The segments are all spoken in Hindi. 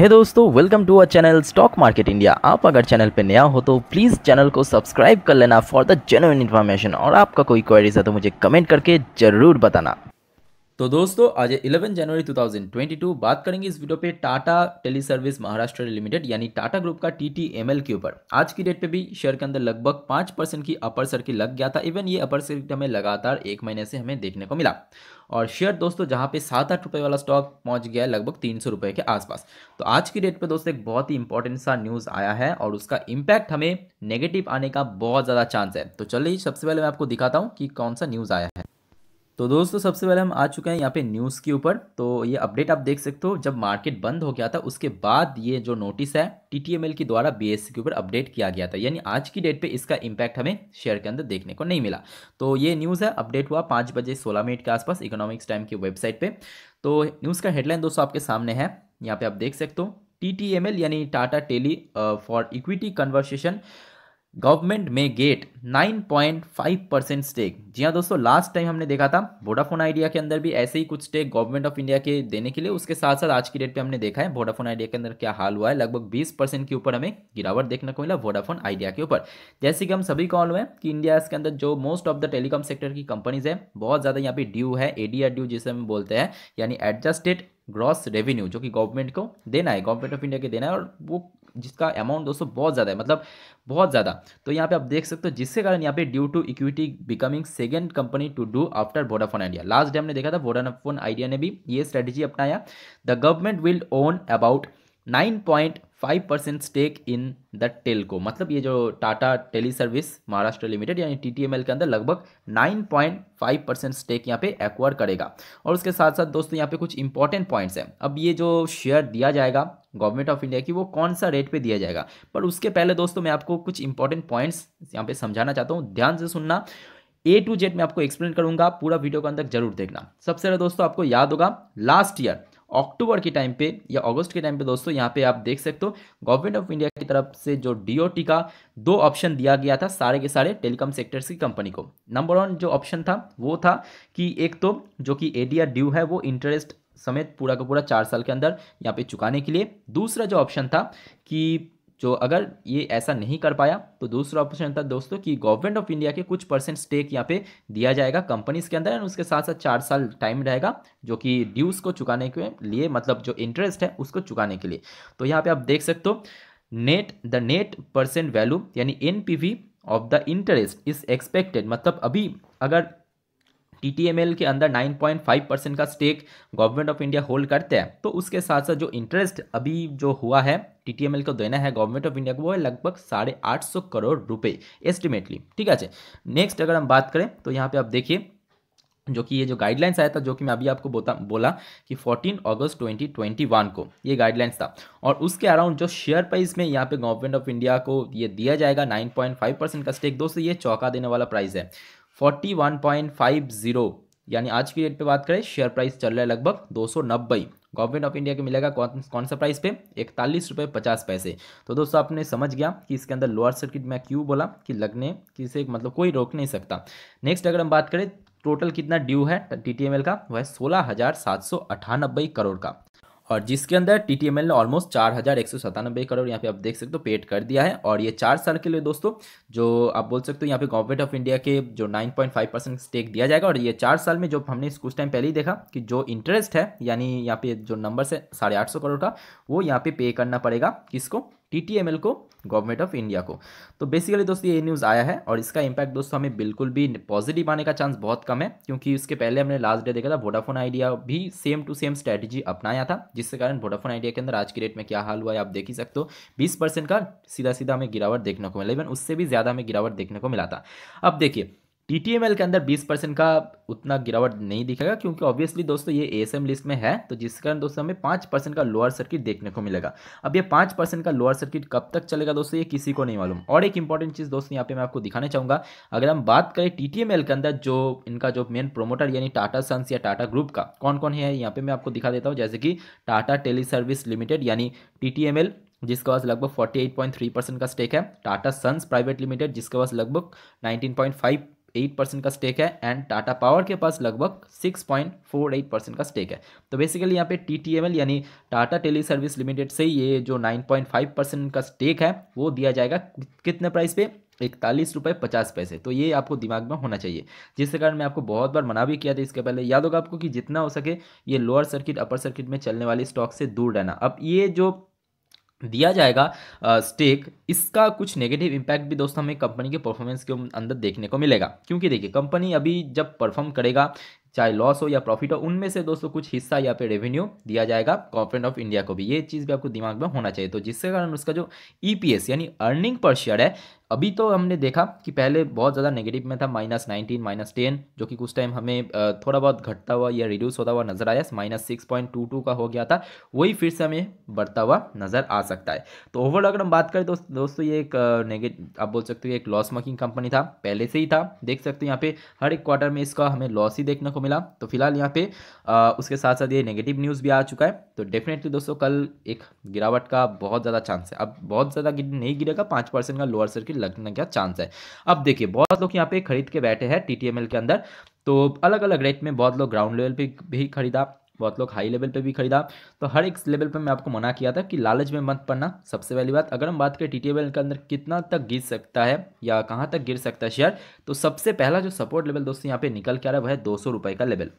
हे hey दोस्तों welcome to our channel stock market India आप अगर चैनल पे नया हो तो प्लीज़ चैनल को सब्सक्राइब कर लेना फॉर द जेनुइन इन्फॉर्मेशन और आपका कोई क्वेरीज है तो मुझे कमेंट करके ज़रूर बताना तो दोस्तों आज 11 जनवरी 2022 बात करेंगे इस वीडियो पे Tata tele service Maharashtra limited यानी टाटा ग्रुप का टी टी एम एल के ऊपर आज की डेट पे भी शेयर के अंदर लगभग पाँच परसेंट की अपर सर्किट लग गया था इवन ये अपर सर्किट हमें लगातार एक महीने से हमें देखने को मिला और शेयर दोस्तों जहाँ पे सात आठ रुपये वाला स्टॉक पहुँच गया है लगभग तीन सौ रुपये के आसपास तो आज की डेट पर दोस्तों एक बहुत ही इंपॉर्टेंट सा न्यूज़ आया है और उसका इम्पैक्ट हमें नेगेटिव आने का बहुत ज़्यादा चांस है तो चलिए सबसे पहले मैं आपको दिखाता हूँ कि कौन सा न्यूज़ आया है तो दोस्तों सबसे पहले हम आ चुके हैं यहाँ पे न्यूज़ के ऊपर तो ये अपडेट आप देख सकते हो जब मार्केट बंद हो गया था उसके बाद ये जो नोटिस है टीटीएमएल के द्वारा बीएससी के ऊपर अपडेट किया गया था यानी आज की डेट पे इसका इम्पैक्ट हमें शेयर के अंदर देखने को नहीं मिला तो ये न्यूज़ है अपडेट हुआ पाँच बजे सोलह मिनट के आसपास इकोनॉमिक्स टाइम की वेबसाइट पर तो न्यूज़ का हेडलाइन दोस्तों आपके सामने है यहाँ पर आप देख सकते हो टी यानी Tata tele for equity conversion government में गेट 9.5 परसेंट स्टेक जी हाँ दोस्तों लास्ट टाइम हमने देखा था वोडाफोन आइडिया के अंदर भी ऐसे ही कुछ स्टेक गवर्नमेंट ऑफ इंडिया के देने के लिए उसके साथ साथ आज की डेट पे हमने देखा है वोडाफोन आइडिया के अंदर क्या हाल हुआ है लगभग 20 परसेंट के ऊपर हमें गिरावट देखने को मिला वोडाफोन आइडिया के ऊपर जैसे कि हम सभी को हुए है कि इंडिया के अंदर जो most of the telecom sector की कंपनीज है बहुत ज़्यादा यहाँ पे ड्यू है एडीआर ड्यू जिसे हम बोलते हैं यानी एडजस्टेड ग्रॉस रेवेन्यू जो कि गवर्नमेंट को देना है गवर्नमेंट ऑफ इंडिया के देना है और वो जिसका अमाउंट दोस्तों बहुत ज़्यादा है मतलब बहुत ज़्यादा तो यहाँ पे आप देख सकते हो जिसके कारण यहाँ पे due to equity becoming second company to do after Vodafone Idea last day हमने देखा था वोडाफोन आइडिया ने भी ये स्ट्रेटेजी अपनाया the government will own about 9.5 percent stake in the telco मतलब ये जो Tata tele service Maharashtra limited यानी टी के अंदर लगभग 9.5 परसेंट स्टेक यहाँ पे एक्वायर करेगा और उसके साथ साथ दोस्तों यहाँ पे कुछ इंपॉर्टेंट पॉइंट्स हैं अब ये जो शेयर दिया जाएगा गवर्नमेंट ऑफ इंडिया की वो कौन सा रेट पे दिया जाएगा पर उसके पहले दोस्तों मैं आपको कुछ इंपॉर्टेंट पॉइंट्स यहाँ पे समझाना चाहता हूँ ध्यान से सुनना ए टू जेड मैं आपको एक्सप्लेन करूंगा पूरा वीडियो का अंदर जरूर देखना सबसे पहले दोस्तों आपको याद होगा लास्ट ईयर अक्टूबर के टाइम पे या अगस्त के टाइम पे दोस्तों यहाँ पे आप देख सकते हो गवर्नमेंट ऑफ इंडिया की तरफ से जो डीओटी का दो ऑप्शन दिया गया था सारे के सारे टेलीकॉम सेक्टर्स की कंपनी को नंबर वन जो ऑप्शन था वो था कि एक तो जो कि ए ड्यू है वो इंटरेस्ट समेत पूरा का पूरा चार साल के अंदर यहाँ पे चुकाने के लिए दूसरा जो ऑप्शन था कि जो अगर ये ऐसा नहीं कर पाया तो दूसरा ऑप्शन था दोस्तों कि गवर्नमेंट ऑफ इंडिया के कुछ परसेंट स्टेक यहाँ पे दिया जाएगा कंपनीज के अंदर एंड उसके साथ साथ चार साल टाइम रहेगा जो कि ड्यूज को चुकाने के लिए मतलब जो इंटरेस्ट है उसको चुकाने के लिए तो यहाँ पे आप देख सकते हो net the net percent value यानी N of the interest is expected मतलब अभी अगर टी के अंदर 9.5 परसेंट का stake government of India hold करते हैं तो उसके साथ साथ जो इंटरेस्ट अभी जो हुआ है टी को देना है गवर्नमेंट ऑफ इंडिया को वो है लगभग साढ़े आठ सौ करोड़ रुपए एस्टिमेटली ठीक है नेक्स्ट अगर हम बात करें तो यहाँ पे आप देखिए जो कि ये जो गाइडलाइंस आया था जो कि मैं अभी आपको बोता बोला कि 14 अगस्त 2021 को ये गाइडलाइंस था और उसके अराउंड जो शेयर प्राइस में यहाँ पे गवर्नमेंट ऑफ इंडिया को ये दिया जाएगा 9.5 परसेंट का स्टेक दोस्तों ये चौका देने वाला प्राइस है forty one point five zero यानी आज की डेट पे बात करें शेयर प्राइस चल रहा है लगभग दो सौ नब्बे गवर्नमेंट ऑफ इंडिया के मिलेगा कौन कौन सा प्राइस पे इकतालीस रुपये पचास पैसे तो दोस्तों आपने समझ गया कि इसके अंदर लोअर सर्किट मैं क्यों बोला कि लगने किसे मतलब कोई रोक नहीं सकता नेक्स्ट अगर हम बात करें टोटल कितना ड्यू है टी का वह सोलह हज़ार सात सौ करोड़ का और जिसके अंदर टी टी एम एल ने ऑलमोस्ट चार हज़ार एक सौ सतानबे करोड़ यहाँ पे आप देख सकते हो पेड कर दिया है और ये चार साल के लिए दोस्तों जो आप बोल सकते हो यहाँ पे गवर्नमेंट ऑफ इंडिया के जो nine point five percent stake दिया जाएगा और ये चार साल में जो हमने कुछ टाइम पहले ही देखा कि जो इंटरेस्ट है यानी यहाँ पे जो नंबर से साढ़े आठ सौ करोड़ का वो यहाँ पे पे करना पड़ेगा किसको टीटीएमएल को गवर्नमेंट ऑफ इंडिया को तो बेसिकली दोस्तों ये न्यूज़ आया है और इसका इम्पैक्ट दोस्तों हमें बिल्कुल भी पॉजिटिव आने का चांस बहुत कम है क्योंकि उसके पहले हमने लास्ट डे देखा था वोडाफोन आइडिया भी सेम टू सेम स्ट्रैटेजी अपनाया था जिसके कारण वोडाफोन आइडिया के अंदर आज की डेट में क्या हाल हुआ है आप देख ही सकते हो बीस का सीधा सीधा हमें गिरावट देखने को मिला इवन उससे भी ज़्यादा हमें गिरावट देखने को मिला था अब देखिए टी के अंदर 20 परसेंट का उतना गिरावट नहीं दिखेगा क्योंकि ऑब्वियसली दोस्तों ये ए लिस्ट में है तो जिस कारण दोस्तों हमें पाँच परसेंट का लोअर सर्किट देखने को मिलेगा अब ये पाँच परसेंट का लोअर सर्किट कब तक चलेगा दोस्तों ये किसी को नहीं मालूम और एक इंपॉर्टेंट चीज़ दोस्तों यहाँ पे मैं आपको दिखाना चाहूँगा अगर हम बात करें टी के अंदर जो इनका जो मेन प्रोमोटर यानी टाटा सन्स या टाटा ग्रुप का कौन कौन है यहाँ पे मैं आपको दिखा देता हूँ जैसे कि टाटा टेली सर्विस लिमिटेड यानी टी जिसके पास लगभग 48.3 परसेंट का स्टेक है टाटा सन्स प्राइवेट लिमिटेड जिसके पास लगभग 19.5 एट परसेंट का स्टेक है एंड टाटा पावर के पास लगभग six point four eight percent का स्टेक है तो बेसिकली यहाँ पे टी टी एम एल यानी टाटा टेली सर्विस लिमिटेड से ये जो नाइन पॉइंट फाइव परसेंट का स्टेक है वो दिया जाएगा कितने प्राइस पे इकतालीस रुपये पचास पैसे तो ये आपको दिमाग में होना चाहिए जिसके कारण मैं आपको बहुत बार मना भी किया था इसके पहले याद होगा आपको कि जितना हो सके ये लोअर सर्किट अपर सर्किट में चलने वाली स्टॉक से दूर रहना अब ये जो दिया जाएगा स्टेक इसका कुछ नेगेटिव इम्पैक्ट भी दोस्तों हमें कंपनी के परफॉर्मेंस के अंदर देखने को मिलेगा क्योंकि देखिए कंपनी अभी जब परफॉर्म करेगा चाहे लॉस हो या प्रॉफिट हो उनमें से दोस्तों कुछ हिस्सा या फिर रेवेन्यू दिया जाएगा गवर्नमेंट ऑफ इंडिया को भी ये चीज़ भी आपको दिमाग में होना चाहिए तो जिसके कारण उसका जो ई e यानी अर्निंग पर शेयर है अभी तो हमने देखा कि पहले बहुत ज़्यादा नेगेटिव में था माइनस नाइनटीन माइनस टेन जो कि कुछ टाइम हमें थोड़ा बहुत घटता हुआ या रिड्यूस होता हुआ नज़र आया minus six point two two का हो गया था वही फिर से हमें बढ़ता हुआ नज़र आ सकता है तो ओवरऑल अगर हम बात करें तो दोस्तों ये एक नेगेटिव आप बोल सकते हो एक लॉस मेकिंग कंपनी था पहले से ही था देख सकते हो यहाँ पे हर एक क्वार्टर में इसका हमें लॉस ही देखने को मिला तो फिलहाल यहाँ पे उसके साथ साथ ये नेगेटिव न्यूज़ भी आ चुका है तो डेफिनेटली दोस्तों कल एक गिरावट का बहुत ज़्यादा चांस है अब बहुत ज़्यादा नहीं गिरेगा पाँच परसेंट का लोअर सर्किट लगने का चांस है अब देखिए बहुत लोग यहाँ पे खरीद के बैठे हैं टी के अंदर तो अलग अलग रेट में बहुत लोग ग्राउंड लेवल पे भी खरीदा बहुत लोग हाई लेवल पे भी खरीदा तो हर एक लेवल पे मैं आपको मना किया था कि लालच में मत पड़ना सबसे पहली बात अगर हम बात करें टी के अंदर कितना तक गिर सकता है या कहाँ तक गिर सकता है शेयर तो सबसे पहला जो सपोर्ट लेवल दोस्तों यहाँ पे निकल के आ रहा है वह दो का लेवल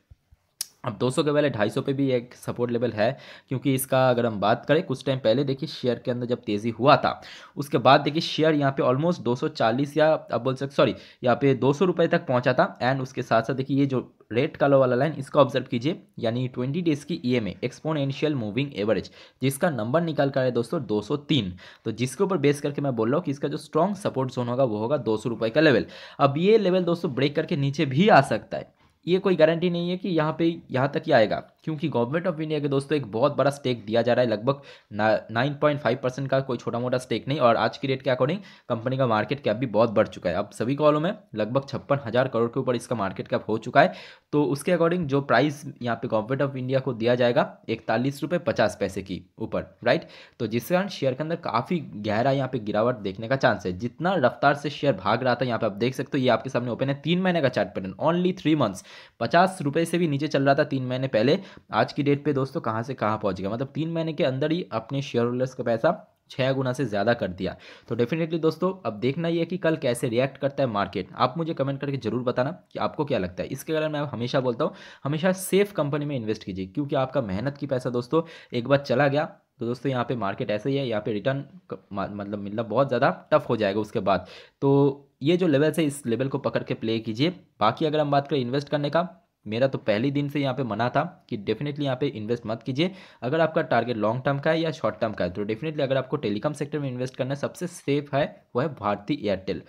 अब 200 के पहले 250 पे भी एक सपोर्ट लेवल है क्योंकि इसका अगर हम बात करें कुछ टाइम पहले देखिए शेयर के अंदर जब तेज़ी हुआ था उसके बाद देखिए शेयर यहाँ पे ऑलमोस्ट 240 या अब बोल सकते सॉरी यहाँ पे दो सौ तक पहुँचा था एंड उसके साथ साथ देखिए ये जो रेड कलर वाला लाइन इसका ऑब्जर्व कीजिए यानी ट्वेंटी डेज की E M exponential moving average जिसका नंबर निकाल कर है दोस्तों 203 तो जिसके ऊपर बेस करके मैं बोल रहा हूँ कि इसका जो स्ट्रॉन्ग सपोर्ट जोन होगा वो होगा दो का लेवल अब ये लेवल दोस्तों ब्रेक करके नीचे भी आ सकता है ये कोई गारंटी नहीं है कि यहाँ पे यहाँ तक ही आएगा क्योंकि गवर्नमेंट ऑफ इंडिया के दोस्तों एक बहुत बड़ा स्टेक दिया जा रहा है लगभग नाइन पॉइंट फाइव परसेंट का कोई छोटा मोटा स्टेक नहीं और आज की डेट के अकॉर्डिंग कंपनी का मार्केट कैप भी बहुत बढ़ चुका है अब सभी को मालूम है लगभग छप्पन हज़ार करोड़ के ऊपर इसका मार्केट कैप हो चुका है तो उसके अकॉर्डिंग जो प्राइस यहाँ पे गवर्नमेंट ऑफ इंडिया को दिया जाएगा इकतालीस रुपये पचास पैसे की ऊपर राइट तो जिस कारण शेयर के अंदर काफ़ी गहरा यहाँ पे गिरावट देखने का चांस है जितना रफ्तार से शेयर भाग रहा था यहाँ पे आप देख सकते हो ये आपके सामने ओपन है तीन महीने का chart pattern only three months पचास रुपये से भी नीचे चल रहा था तीन महीने पहले आज की डेट पे दोस्तों कहाँ से कहाँ पहुँच गया मतलब तीन महीने के अंदर ही अपने शेयर होल्डर्स का पैसा छः गुना से ज़्यादा कर दिया तो डेफिनेटली दोस्तों अब देखना यह कि कल कैसे रिएक्ट करता है मार्केट आप मुझे कमेंट करके जरूर बताना कि आपको क्या लगता है इसके कारण मैं हमेशा बोलता हूँ हमेशा सेफ कंपनी में इन्वेस्ट कीजिए क्योंकि आपका मेहनत की पैसा दोस्तों एक बार चला गया तो दोस्तों यहाँ पे मार्केट ऐसे ही है यहाँ पे रिटर्न मतलब मिलना बहुत ज़्यादा टफ हो जाएगा उसके बाद तो ये जो लेवल है इस लेवल को पकड़ के प्ले कीजिए बाकी अगर हम बात करें इन्वेस्ट करने का मेरा तो पहले दिन से यहाँ पे मना था कि डेफिनेटली यहाँ पे इन्वेस्ट मत कीजिए अगर आपका टारगेट लॉन्ग टर्म का है या शॉर्ट टर्म का है तो डेफिनेटली अगर आपको टेलीकॉम सेक्टर में इन्वेस्ट करना है सबसे सेफ है वो है भारतीय एयरटेल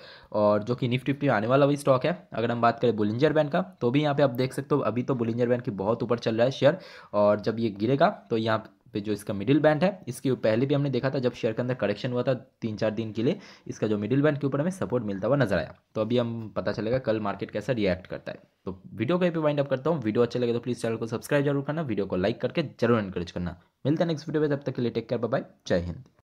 और जो कि निफ्टी फिफ्टी आने वाला भी स्टॉक है अगर हम बात करें बुलिंजर बैंड का तो भी यहाँ पे आप देख सकते हो अभी तो बुलिंजर बैंड की बहुत ऊपर चल रहा है शेयर और जब ये गिरेगा तो यहाँ पे जो इसका मिडिल बैंड है इसके पहले भी हमने देखा था जब शेयर के अंदर करेक्शन हुआ था तीन चार दिन के लिए इसका जो मिडिल बैंड के ऊपर हमें सपोर्ट मिलता हुआ नजर आया तो अभी हम पता चलेगा कल मार्केट कैसा रिएक्ट करता है तो वीडियो को भी वाइंड अप करता हूँ वीडियो अच्छा लगे तो प्लीज़ चैनल को सब्सक्राइब जरूर करना वीडियो को लाइक करके जरूर इनकरेज करना मिलता है नेक्स्ट वीडियो में तब तक के लिए टेक केयर बाय जय हिंद